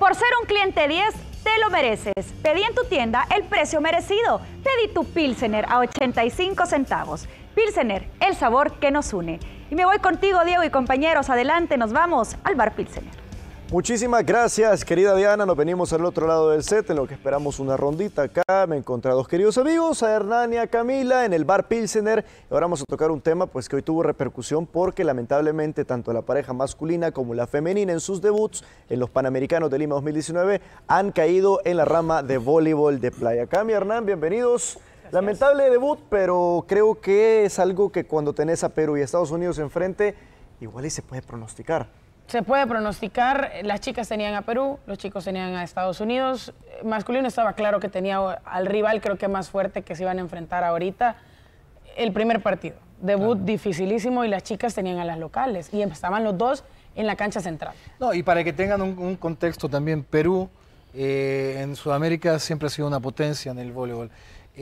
Por ser un cliente 10, te lo mereces. Pedí en tu tienda el precio merecido. Pedí tu Pilsener a 85 centavos. Pilsener, el sabor que nos une. Y me voy contigo, Diego y compañeros. Adelante, nos vamos al bar Pilsener. Muchísimas gracias, querida Diana. Nos venimos al otro lado del set, en lo que esperamos una rondita acá. Me encontrado a dos queridos amigos, a Hernán y a Camila, en el bar Pilsener. Ahora vamos a tocar un tema pues, que hoy tuvo repercusión porque lamentablemente tanto la pareja masculina como la femenina en sus debuts en los Panamericanos de Lima 2019 han caído en la rama de voleibol de playa. Cami, Hernán, bienvenidos. Lamentable debut, pero creo que es algo que cuando tenés a Perú y a Estados Unidos enfrente, igual y se puede pronosticar se puede pronosticar, las chicas tenían a Perú, los chicos tenían a Estados Unidos, masculino estaba claro que tenía al rival creo que más fuerte que se iban a enfrentar ahorita, el primer partido, debut dificilísimo y las chicas tenían a las locales y estaban los dos en la cancha central. No, y para que tengan un, contexto también, Perú eh, en Sudamérica siempre ha sido una potencia en el voleibol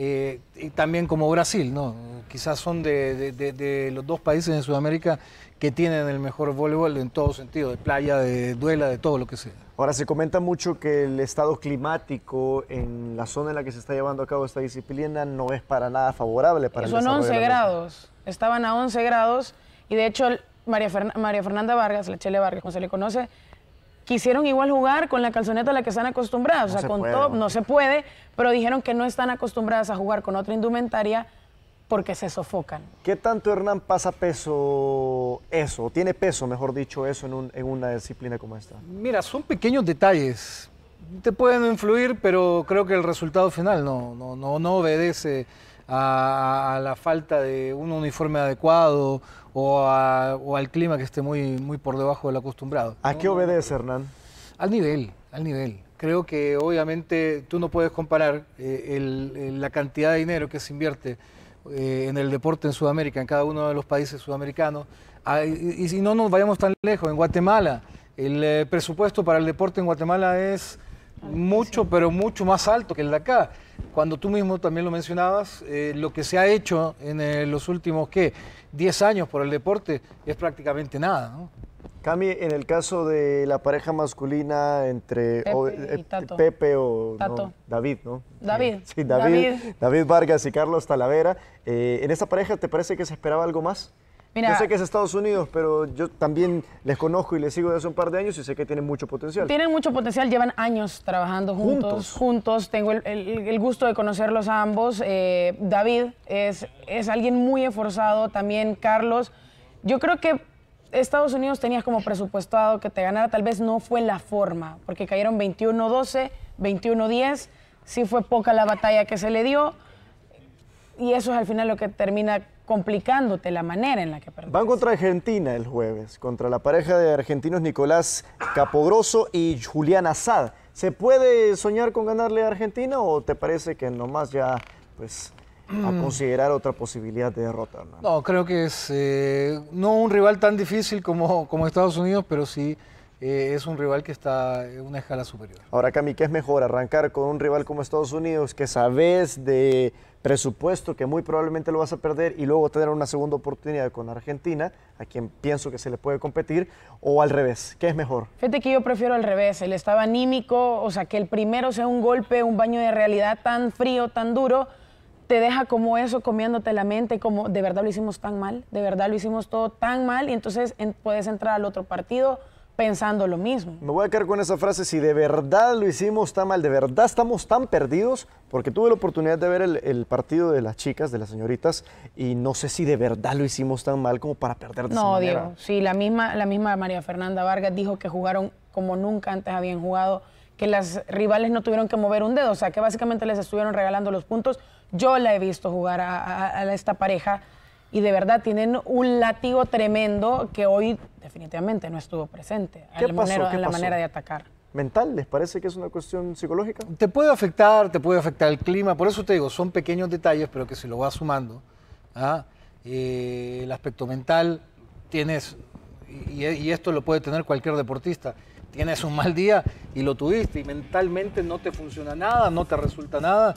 eh, y también como Brasil, ¿no? Quizás son de, los dos países en Sudamérica que tienen el mejor voleibol en todo sentido, de playa, de duela, de todo lo que sea. Ahora, se comenta mucho que el estado climático en la zona en la que se está llevando a cabo esta disciplina no es para nada favorable para Son 11 grados, estaban a 11 grados y de hecho María, María Fernanda Vargas, la Chele Vargas, como se le conoce, quisieron igual jugar con la calzoneta a la que están acostumbrados, no o sea, con puede, top, no se puede, pero dijeron que no están acostumbradas a jugar con otra indumentaria porque se sofocan. ¿Qué tanto Hernán pasa peso eso, tiene peso, mejor dicho, eso en, una disciplina como esta? Mira, son pequeños detalles, te pueden influir, pero creo que el resultado final no, no, no obedece a, la falta de un uniforme adecuado o, al clima que esté muy, muy por debajo de lo acostumbrado. ¿A qué obedece, Hernán? Al nivel, al nivel. Creo que obviamente tú no puedes comparar eh, la cantidad de dinero que se invierte eh, en el deporte en Sudamérica, en cada uno de los países sudamericanos, ah, y, si no nos vayamos tan lejos, en Guatemala, el eh, presupuesto para el deporte en Guatemala es mucho, pero mucho más alto que el de acá. Cuando tú mismo también lo mencionabas, eh, lo que se ha hecho en eh, los últimos, ¿qué? 10 años por el deporte es prácticamente nada, ¿no? Cami, en el caso de la pareja masculina entre Pepe, o, eh, David, ¿no? David. David, David. Vargas y Carlos Talavera, ¿en esa pareja te parece que se esperaba algo más? yo sé que es Estados Unidos, pero yo también les conozco y les sigo desde hace un par de años y sé que tienen mucho potencial. Tienen mucho potencial, llevan años trabajando juntos. Juntos. Tengo el, gusto de conocerlos a ambos. Eh, David es, es alguien muy esforzado, también Carlos. Yo creo que Estados Unidos tenías como presupuestado que te ganara, tal vez no fue la forma, porque cayeron 21-12, 21-10, sí fue poca la batalla que se le dio y eso es al final lo que termina complicándote la manera en la que perdiste. Van contra Argentina el jueves, contra la pareja de argentinos Nicolás Capogroso y Julián Assad. ¿Se puede soñar con ganarle a Argentina o te parece que nomás ya pues a mm. considerar otra posibilidad de derrota. No, creo que es eh, no un rival tan difícil como, como Estados Unidos, pero sí eh, es un rival que está en una escala superior. Ahora, Cami, ¿qué es mejor? ¿Arrancar con un rival como Estados Unidos que sabes de presupuesto que muy probablemente lo vas a perder y luego tener una segunda oportunidad con Argentina, a quien pienso que se le puede competir, o al revés, ¿qué es mejor? Fíjate que yo prefiero al revés, el estado anímico, o sea, que el primero sea un golpe, un baño de realidad tan frío, tan duro, te deja como eso comiéndote la mente, como de verdad lo hicimos tan mal, de verdad lo hicimos todo tan mal y entonces puedes entrar al otro partido pensando lo mismo. Me voy a quedar con esa frase, si de verdad lo hicimos tan mal, de verdad estamos tan perdidos, porque tuve la oportunidad de ver el, partido de las chicas, de las señoritas, y no sé si de verdad lo hicimos tan mal como para perder de No, Diego, sí, la misma, la misma María Fernanda Vargas dijo que jugaron como nunca antes habían jugado, que las rivales no tuvieron que mover un dedo, o sea, que básicamente les estuvieron regalando los puntos. Yo la he visto jugar a, esta pareja y de verdad tienen un latigo tremendo que hoy definitivamente no estuvo presente en la manera de atacar. ¿Mental? ¿Les parece que es una cuestión psicológica? Te puede afectar, te puede afectar el clima, por eso te digo, son pequeños detalles, pero que se lo va sumando, ¿ah? eh, el aspecto mental tienes, y, esto lo puede tener cualquier deportista, tienes un mal día y lo tuviste y mentalmente no te funciona nada, no te resulta nada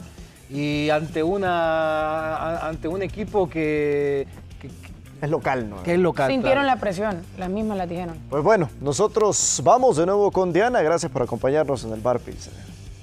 y ante, una, ante un equipo que, que, es local, ¿no? Que es local. Sintieron la presión, las mismas la dijeron. Pues bueno, nosotros vamos de nuevo con Diana. Gracias por acompañarnos en el Bar